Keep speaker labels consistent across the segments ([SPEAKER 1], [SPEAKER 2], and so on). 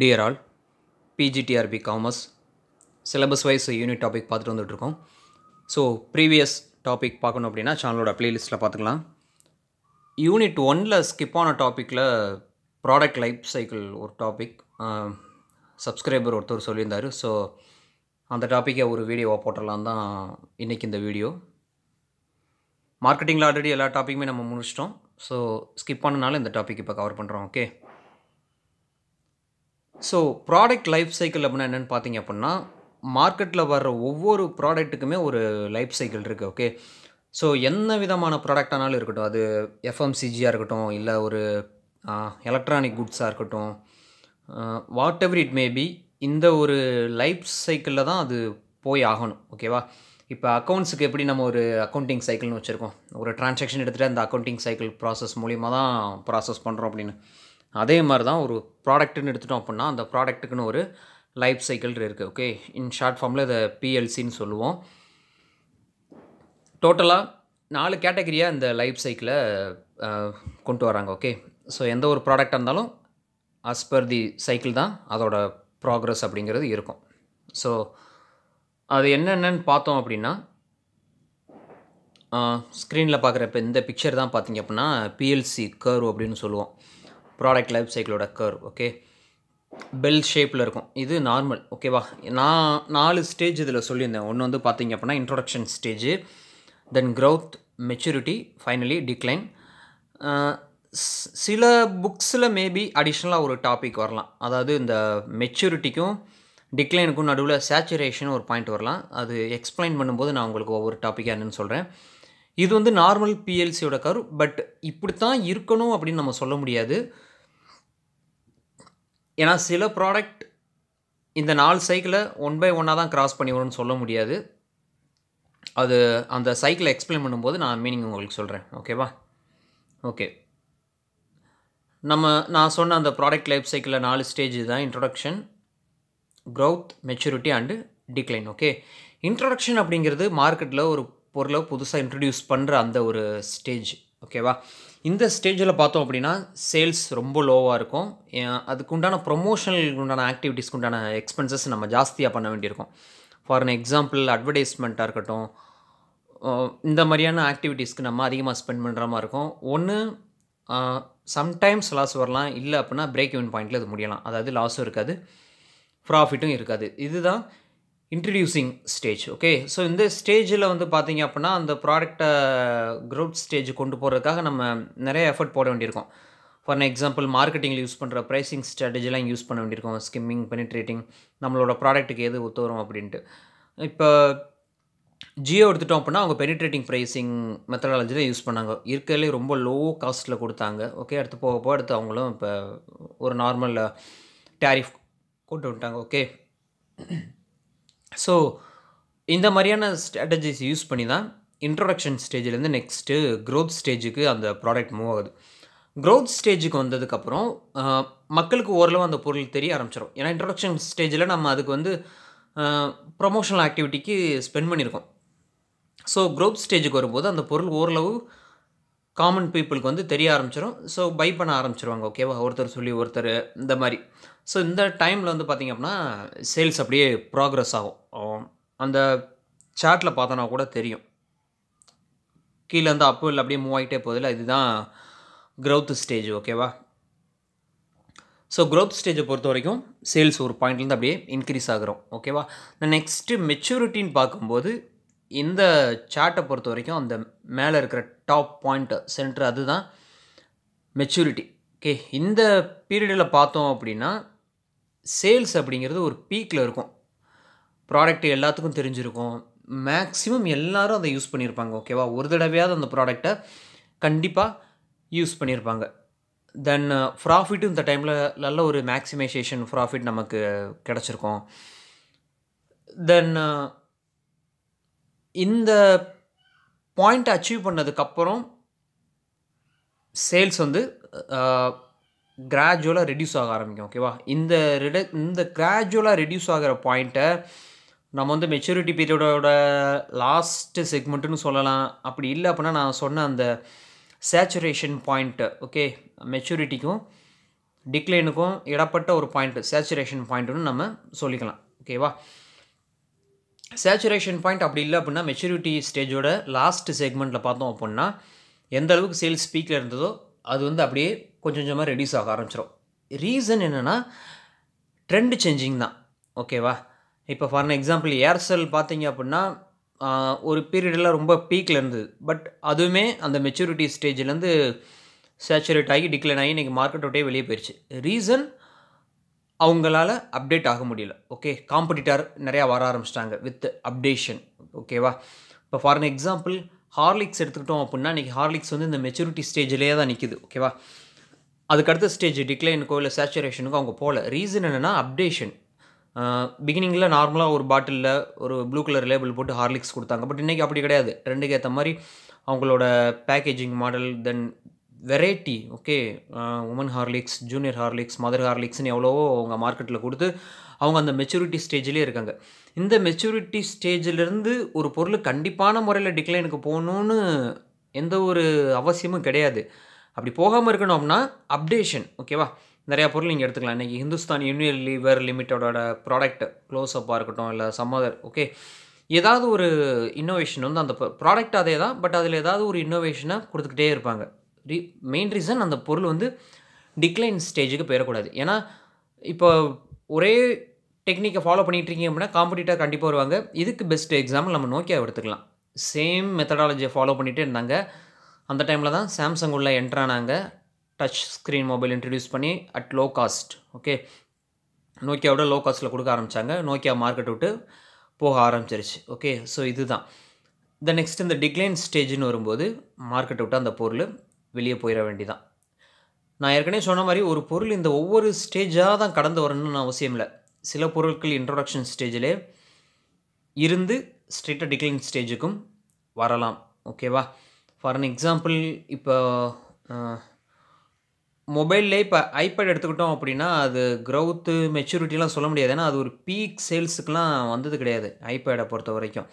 [SPEAKER 1] dear all PGTRB commerce syllabus wise unit topic பார்த்துட்டு வந்துட்டுருக்கோம் so previous topic பார்க்கணும் அப்படின்னா சேனலோட ப்ளேலிஸ்ட்டில் பார்த்துக்கலாம் யூனிட் ஒனில் ஸ்கிப்பான டாப்பிக்கில் ப்ராடக்ட் லைஃப் சைக்கிள் ஒரு டாபிக் சப்ஸ்கிரைபர் ஒருத்தர் சொல்லியிருந்தார் ஸோ அந்த டாப்பிக்கை ஒரு வீடியோவாக போட்டலாம் தான் இன்றைக்கி இந்த வீடியோ மார்க்கெட்டிங்கில் ஆல்ரெடி எல்லா டாப்பிக்குமே நம்ம முடிச்சிட்டோம் ஸோ ஸ்கிப் பண்ணனால இந்த டாபிக் இப்போ கவர் பண்ணுறோம் okay so product life cycle அப்படின்னா என்னென்னு பார்த்தீங்க அப்படின்னா மார்க்கெட்டில் வர்ற ஒவ்வொரு ப்ராடக்ட்டுக்குமே ஒரு லைஃப் சைக்கிள் இருக்குது ஓகே ஸோ என்ன விதமான ப்ராடக்டானாலும் இருக்கட்டும் அது எஃப்எம்சிஜியாக இருக்கட்டும் இல்லை ஒரு எலக்ட்ரானிக் குட்ஸாக இருக்கட்டும் வாட் எவர் இட் மேபி இந்த ஒரு லைஃப் சைக்கிளில் தான் அது போய் ஆகணும் ஓகேவா இப்போ அக்கௌண்ட்ஸுக்கு எப்படி நம்ம ஒரு அக்கௌண்டிங் சைக்கிள்னு வச்சுருக்கோம் ஒரு ட்ரான்சாக்ஷன் எடுத்துகிட்டு அந்த அக்கௌண்டிங் சைக்கிள் ப்ராசஸ் மூலிமா தான் ப்ராசஸ் பண்ணுறோம் அப்படின்னு அதே மாதிரி தான் ஒரு ப்ராடக்ட்டுன்னு எடுத்துட்டோம் அப்படின்னா அந்த ப்ராடக்ட்டுக்குன்னு ஒரு லைஃப் சைக்கிள் இருக்குது ஓகே இன் ஷார்ட் ஃபார்மில் இதை பிஎல்சின்னு சொல்லுவோம் டோட்டலாக நாலு கேட்டகரியாக இந்த லைஃப் சைக்கிளை கொண்டு வராங்க ஓகே ஸோ எந்த ஒரு ப்ராடக்டாக இருந்தாலும் அஸ் பர் தி சைக்கிள் தான் அதோட ப்ராக்ரஸ் அப்படிங்கிறது இருக்கும் ஸோ அது என்னென்னு பார்த்தோம் அப்படின்னா ஸ்க்ரீனில் பார்க்குற இப்போ இந்த பிக்சர் தான் பார்த்தீங்க அப்படின்னா பிஎல்சி கர்வ் அப்படின்னு சொல்லுவோம் ப்ராடக்ட் லைஃப் சைக்கிளோட கர் ஓகே பெல் ஷேப்பில் இருக்கும் இது நார்மல் ஓகேவா நான் நாலு ஸ்டேஜ் இதில் சொல்லியிருந்தேன் ஒன்று வந்து பார்த்தீங்க அப்படின்னா introduction stage then growth maturity finally decline சில புக்ஸில் மேபி அடிஷ்னலாக ஒரு டாபிக் வரலாம் அதாவது இந்த மெச்சூரிட்டிக்கும் டிக்ளைனுக்கும் நடுவில் சேச்சுரேஷன் ஒரு பாயிண்ட் வரலாம் அது எக்ஸ்பிளைன் பண்ணும்போது நான் உங்களுக்கு ஒவ்வொரு டாப்பிக்காக என்னென்னு சொல்கிறேன் இது வந்து நார்மல் பிஎல்சியோட கர்வ் பட் இப்படி தான் இருக்கணும் அப்படின்னு நம்ம சொல்ல முடியாது ஏன்னா சில ப்ராடக்ட் இந்த நாலு சைக்கிளை ஒன் பை ஒன்னாக தான் க்ராஸ் பண்ணி வரும்னு சொல்ல முடியாது அது அந்த சைக்கிளை எக்ஸ்பிளைன் பண்ணும்போது நான் மீனிங் உங்களுக்கு சொல்கிறேன் ஓகேவா ஓகே நம்ம நான் சொன்ன அந்த ப்ராடக்ட் லைஃப் சைக்கிளில் நாலு ஸ்டேஜ் தான் introduction growth maturity and decline okay introduction அப்படிங்கிறது மார்க்கெட்டில் ஒரு பொருளை புதுசாக இன்ட்ரடியூஸ் பண்ணுற அந்த ஒரு ஸ்டேஜ் ஓகேவா இந்த ஸ்டேஜில் பார்த்தோம் அப்படின்னா சேல்ஸ் ரொம்ப லோவாக இருக்கும் அதுக்குண்டான உண்டான உண்டான ஆக்டிவிட்டீஸ்க்கு உண்டான எக்ஸ்பென்சஸ் நம்ம ஜாஸ்தியாக பண்ண வேண்டியிருக்கும் ஃபார் அன் எக்ஸாம்பிள் அட்வர்டைஸ்மெண்ட்டாக இருக்கட்டும் இந்த மாதிரியான ஆக்டிவிட்டீஸ்க்கு நம்ம அதிகமாக ஸ்பெண்ட் பண்ணுற மாதிரி இருக்கும் ஒன்று சம்டைம்ஸ் லாஸ் வரலாம் இல்லை அப்படின்னா பிரேக் இவன் பாயிண்ட்டில் இது முடியலாம் அதாவது லாஸும் இருக்காது ப்ராஃபிட்டும் இருக்காது இதுதான் இன்ட்ரடியூசிங் ஸ்டேஜ் ஓகே ஸோ இந்த ஸ்டேஜில் வந்து பார்த்திங்க அப்படின்னா அந்த ப்ராடக்டை க்ரோத் ஸ்டேஜ் கொண்டு போகிறதுக்காக நம்ம நிறைய எஃபர்ட் போட வேண்டியிருக்கோம் ஃபார் எக்ஸாம்பிள் மார்க்கெட்டிங்கில் யூஸ் பண்ணுற ப்ரைஸிங் ஸ்ட்ராட்டஜிலாம் யூஸ் பண்ண வேண்டியிருக்கோம் ஸ்கிம்மிங் பெனிட்ரேட்டிங் நம்மளோட ப்ராடக்ட்டுக்கு எது ஒத்து வரும் அப்படின்ட்டு இப்போ ஜியோ எடுத்துட்டோம் அப்படின்னா அவங்க பெனிட்ரேட்டிங் ப்ரைஸிங் மெத்தடாலஜி தான் யூஸ் பண்ணாங்க இருக்கிறதுலே ரொம்ப லோ காஸ்ட்டில் கொடுத்தாங்க ஓகே அடுத்து போக போக அடுத்து அவங்களும் இப்போ ஒரு நார்மல் டேரிஃப் கொண்டு வந்துட்டாங்க ஓகே ஸோ இந்த மாதிரியான ஸ்ட்ராட்டஜிஸ் யூஸ் பண்ணி தான் இன்ட்ரொடக்ஷன் ஸ்டேஜ்லேருந்து நெக்ஸ்ட்டு க்ரோத் ஸ்டேஜுக்கு அந்த ப்ராடக்ட் மூவ் ஆகுது க்ரோத் ஸ்டேஜுக்கு வந்ததுக்கப்புறம் மக்களுக்கு ஓரளவு அந்த பொருள் தெரிய ஆரம்பிச்சிடும் ஏன்னா இன்ட்ரொடக்ஷன் ஸ்டேஜில் நம்ம அதுக்கு வந்து ப்ரொமோஷனல் ஆக்டிவிட்டிக்கு ஸ்பெண்ட் பண்ணியிருக்கோம் ஸோ க்ரோத் ஸ்டேஜுக்கு வரும்போது அந்த பொருள் ஓரளவு காமன் பீப்புளுக்கு வந்து தெரிய ஆரம்பிச்சிடும் ஸோ பை பண்ண ஆரம்பிச்சிருவாங்க ஓகேவா ஒருத்தர் சொல்லி ஒருத்தர் இந்த மாதிரி ஸோ இந்த டைமில் வந்து பார்த்திங்க அப்படின்னா சேல்ஸ் அப்படியே ப்ராக்ரெஸ் ஆகும் அந்த சார்ட்டில் பார்த்தோன்னா கூட தெரியும் கீழே வந்து அப்போ அப்படியே மூவ் ஆகிட்டே போதில்ல இதுதான் க்ரௌத் ஸ்டேஜ் ஓகேவா ஸோ க்ரோத் ஸ்டேஜை பொறுத்த வரைக்கும் சேல்ஸ் ஒரு பாயிண்ட்லேருந்து அப்படியே இன்க்ரீஸ் ஆகிறோம் ஓகேவா நெக்ஸ்ட்டு மெச்சூரிட்டின்னு பார்க்கும்போது இந்த சார்ட்டை பொறுத்த வரைக்கும் அந்த மேலே இருக்கிற டாப் பாயிண்ட்டு சென்டர் அதுதான் மெச்சூரிட்டி ஓகே இந்த பீரியடில் பார்த்தோம் அப்படின்னா சேல்ஸ் அப்படிங்கிறது ஒரு பீக்கில் இருக்கும் ப்ராடக்ட் எல்லாத்துக்கும் தெரிஞ்சிருக்கும் மேக்ஸிமம் எல்லோரும் அதை யூஸ் பண்ணியிருப்பாங்க ஓகேவா ஒரு தடவையாவது அந்த ப்ராடக்டை கண்டிப்பாக யூஸ் பண்ணியிருப்பாங்க தென் ப்ராஃபிட்டும் இந்த டைமில் நல்ல ஒரு மேக்ஸிமைசேஷன் ப்ராஃபிட் நமக்கு கிடச்சிருக்கும் தென் இந்த பாயிண்ட்டை அச்சீவ் பண்ணதுக்கப்புறம் சேல்ஸ் வந்து கிராஜுவலாக ரெடியூஸ் ஆக ஆரம்பிக்கும் ஓகேவா இந்த ரிட இந்த கிராஜுவலாக ரெடியூஸ் ஆகிற பாயிண்ட்டை நம்ம வந்து மெச்சூரிட்டி பீரியடோட லாஸ்ட்டு செக்மெண்ட்டுன்னு சொல்லலாம் அப்படி இல்லை அப்படின்னா நான் சொன்ன அந்த சேச்சுரேஷன் பாயிண்ட்டு ஓகே மெச்சூரிட்டிக்கும் டிக்ளைனுக்கும் இடப்பட்ட ஒரு பாயிண்ட்டு சேச்சுரேஷன் பாயிண்ட்டுன்னு நம்ம சொல்லிக்கலாம் ஓகேவா சேச்சுரேஷன் பாயிண்ட் அப்படி இல்லை அப்படின்னா மெச்சூரிட்டி ஸ்டேஜோட லாஸ்ட் செக்மெண்ட்டில் பார்த்தோம் அப்படின்னா எந்த அளவுக்கு சேல்ஸ் பீக்கில் இருந்ததோ அது வந்து அப்படியே கொஞ்சம் கொஞ்சமாக ரெடியூஸ் ஆக ஆரம்பிச்சிடும் ரீசன் என்னென்னா ட்ரெண்ட் சேஞ்சிங் தான் ஓகேவா இப்போ ஃபார் எக்ஸாம்பிள் ஏர்செல் பார்த்தீங்க அப்படின்னா ஒரு பீரியடெல்லாம் ரொம்ப பீக்கில் இருந்தது பட் அதுவுமே அந்த மெச்சூரிட்டி ஸ்டேஜ்லேருந்து சேச்சுரேட் ஆகி டிக்ளைன் ஆகி இன்றைக்கி மார்க்கெட் வெளியே போயிடுச்சு ரீசன் அவங்களால அப்டேட் ஆக முடியல ஓகே காம்படிட்டார் நிறையா வர ஆரம்பிச்சிட்டாங்க வித் அப்டேஷன் ஓகேவா இப்போ ஃபார் அன் எக்ஸாம்பிள் ஹார்லிக்ஸ் எடுத்துக்கிட்டோம் அப்படின்னா இன்றைக்கி ஹார்லிக்ஸ் வந்து இந்த மெச்சூரிட்டி ஸ்டேஜ்லேயே தான் நிற்கிது ஓகேவா அதுக்கடுத்த ஸ்டேஜ் டிக்ளைனுக்கோ இல்லை சேச்சுரேஷனுக்கோ அவங்க போகல ரீசன் என்னென்னா அப்டேஷன் பிகினிங்கில் நார்மலாக ஒரு பாட்டிலில் ஒரு ப்ளூ கலர் லேபிள் போட்டு ஹார்லிக்ஸ் கொடுத்தாங்க பட் இன்றைக்கி அப்படி கிடையாது ரெண்டுக்கு ஏற்ற மாதிரி அவங்களோட packaging model then variety okay woman Horlicks junior Horlicks mother ஹார்லிக்ஸ்னு எவ்வளவோ அவங்க மார்க்கெட்டில் கொடுத்து அவங்க அந்த மெச்சூரிட்டி ஸ்டேஜ்லேயே இருக்காங்க இந்த மெச்சூரிட்டி ஸ்டேஜிலிருந்து ஒரு பொருள் கண்டிப்பான முறையில் டிக்ளைனுக்கு போகணுன்னு எந்த ஒரு அவசியமும் கிடையாது அப்படி போகாமல் இருக்கணும் அப்படின்னா அப்டேஷன் ஓகேவா நிறையா பொருள் நீங்கள் எடுத்துக்கலாம் இன்றைக்கி ஹிந்துஸ்தான் யூனியன் லீவர் லிமிட்டடோட ப்ராடக்ட் க்ளோஸ் அப்பாக இருக்கட்டும் இல்லை சம்மதர் ஓகே ஏதாவது ஒரு இன்னோவேஷன் வந்து அந்த ப்ராடக்ட் அதே தான் பட் அதில் ஏதாவது ஒரு இன்னோவேஷனை கொடுத்துக்கிட்டே இருப்பாங்க ரீ மெயின் ரீசன் அந்த பொருள் வந்து டிக்ளைன் ஸ்டேஜுக்கு போயிடக்கூடாது ஏன்னா இப்போ ஒரே டெக்னிக்கை ஃபாலோ பண்ணிகிட்டு இருக்கீங்க அப்படின்னா காம்படிட்டர் கண்டிப்பாக வருவாங்க இதுக்கு பெஸ்ட் எக்ஸாம்பிள் நம்ம நோக்கியா எடுத்துக்கலாம் சேம் மெத்தடாலஜியை ஃபாலோ பண்ணிகிட்டே இருந்தாங்க அந்த டைமில் தான் சாம்சங் உள்ள என்ட்ரானாங்க டச் ஸ்க்ரீன் மொபைல் இன்ட்ரடியூஸ் பண்ணி அட் லோ காஸ்ட் ஓகே நோக்கியாவோட லோ காஸ்ட்டில் கொடுக்க ஆரம்பித்தாங்க நோக்கியா மார்க்கெட் விட்டு போக ஆரம்பிச்சிருச்சு ஓகே ஸோ இதுதான் த நெக்ஸ்ட் இந்த டிக்ளைன் ஸ்டேஜ்னு வரும்போது மார்க்கெட் விட்டு அந்த பொருள் வெளியே போயிட வேண்டிதான் நான் ஏற்கனவே சொன்ன மாதிரி ஒரு பொருள் இந்த ஒவ்வொரு ஸ்டேஜாக தான் கடந்து வரணும்னு நான் அவசியம் இல்லை சில பொருட்கள் இன்ட்ரொடக்ஷன் ஸ்டேஜிலே இருந்து ஸ்ட்ரெயிட்டாக டிக்ளைன் ஸ்டேஜுக்கும் வரலாம் ஓகேவா ஃபார் அன் எக்ஸாம்பிள் இப்போ மொபைல்லே இப்போ ஐபேட் எடுத்துக்கிட்டோம் அப்படின்னா அது க்ரௌத்து மெச்சூரிட்டிலாம் சொல்ல முடியாது ஏன்னா அது ஒரு பீக் சேல்ஸுக்கெலாம் வந்தது கிடையாது ஐபேடை பொறுத்த வரைக்கும்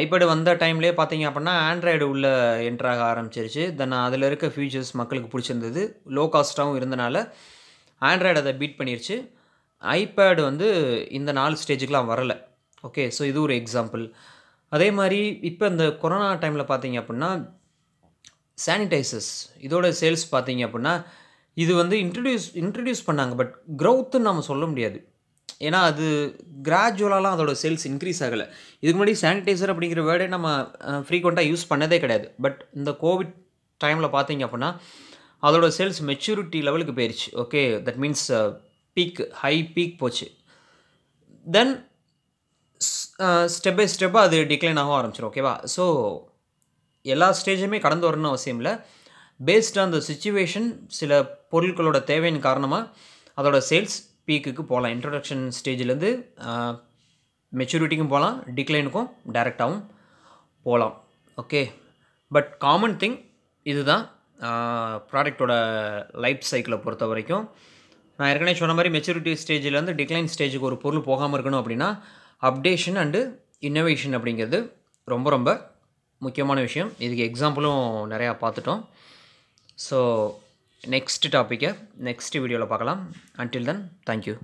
[SPEAKER 1] ஐபேடு வந்த டைம்லேயே பார்த்தீங்க அப்படின்னா ஆண்ட்ராய்டு உள்ளே என்ட்ராக ஆரம்பிச்சிருச்சு தென் அதில் இருக்க ஃபியூச்சர்ஸ் மக்களுக்கு பிடிச்சிருந்தது லோ காஸ்ட்டாகவும் இருந்தனால ஆண்ட்ராய்டு அதை பீட் பண்ணிருச்சு ஐபேடு வந்து இந்த நாலு ஸ்டேஜுக்கெலாம் வரலை ஓகே ஸோ இது ஒரு எக்ஸாம்பிள் அதே மாதிரி இப்போ இந்த கொரோனா டைமில் பார்த்தீங்க அப்படின்னா சானிடைசர்ஸ் இதோட சேல்ஸ் பார்த்தீங்க அப்படின்னா இது வந்து இன்ட்ரடியூஸ் இன்ட்ரடியூஸ் பண்ணாங்க பட் க்ரௌத்துன்னு நம்ம சொல்ல முடியாது ஏன்னா அது கிராஜுவலாலாம் அதோடய சேல்ஸ் இன்க்ரீஸ் ஆகலை இதுக்கு முன்னாடி சானிடைசர் அப்படிங்கிற வேர்டே நம்ம ஃப்ரீக்வெண்ட்டாக யூஸ் பண்ணதே கிடையாது பட் இந்த கோவிட் டைமில் பார்த்தீங்க அப்படின்னா அதோட சேல்ஸ் மெச்சூரிட்டி லெவலுக்கு போயிடுச்சு okay that means peak high peak போச்சு தென் ஸ்டெப் பை ஸ்டெப்பாக அது டிக்ளைன் ஆக ஆரம்பிச்சிடும் ஓகேவா ஸோ எல்லா ஸ்டேஜுமே கடந்து வரணும்னு அவசியம் இல்லை பேஸ்ட் ஆன் த சுச்சுவேஷன் சில பொருட்களோட தேவையின் காரணமாக அதோட சேல்ஸ் பீக்குக்கு போகலாம் இன்ட்ரடக்ஷன் ஸ்டேஜ்லேருந்து மெச்சூரிட்டிக்கும் போகலாம் டிக்ளைனுக்கும் டைரெக்டாகவும் போகலாம் ஓகே பட் காமன் திங் இதுதான் ப்ராடக்டோட லைஃப் சைக்கிளை பொறுத்த வரைக்கும் நான் ஏற்கனவே சொன்ன மாதிரி மெச்சூரிட்டி ஸ்டேஜிலேருந்து டிக்ளைன் ஸ்டேஜுக்கு ஒரு பொருள் போகாமல் இருக்கணும் அப்படின்னா அப்டேஷன் அண்டு இன்னோவேஷன் அப்படிங்கிறது ரொம்ப ரொம்ப முக்கியமான விஷயம் இதுக்கு எக்ஸாம்பிளும் நிறையா பார்த்துட்டோம் ஸோ നെക്സ്റ്റ് ടോപ്പിക്ക് നെക്സ്റ്റ് വീഡിയോയിൽ പാക്കാം അൻറ്റിൽ ദൻ താങ്ക്യൂ